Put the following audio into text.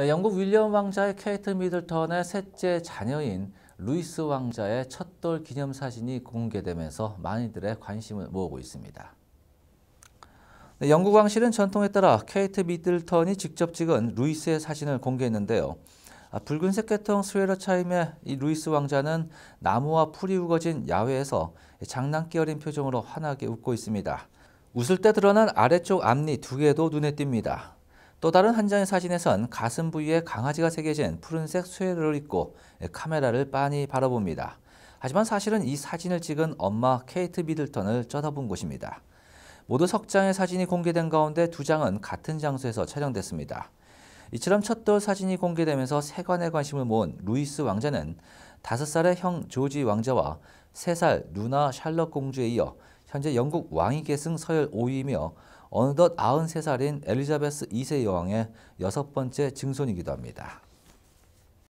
네, 영국 윌리엄 왕자의 케이트 미들턴의 셋째 자녀인 루이스 왕자의 첫돌 기념 사진이 공개되면서 많이들의 관심을 모으고 있습니다. 네, 영국 왕실은 전통에 따라 케이트 미들턴이 직접 찍은 루이스의 사진을 공개했는데요. 아, 붉은색 계통 스웨러 차임의 이 루이스 왕자는 나무와 풀이 우거진 야외에서 장난기 어린 표정으로 환하게 웃고 있습니다. 웃을 때 드러난 아래쪽 앞니 두 개도 눈에 띕니다. 또 다른 한 장의 사진에선 가슴 부위에 강아지가 새겨진 푸른색 쇠를 입고 카메라를 빤히 바라봅니다. 하지만 사실은 이 사진을 찍은 엄마 케이트 미들턴을 쳐다본 것입니다. 모두 석 장의 사진이 공개된 가운데 두 장은 같은 장소에서 촬영됐습니다. 이처럼 첫 돌 사진이 공개되면서 세관의 관심을 모은 루이스 왕자는 5살의 형 조지 왕자와 3살 누나 샬럿 공주에 이어 현재 영국 왕위 계승 서열 5위이며 어느덧 93살인 엘리자베스 2세 여왕의 여섯 번째 증손이기도 합니다.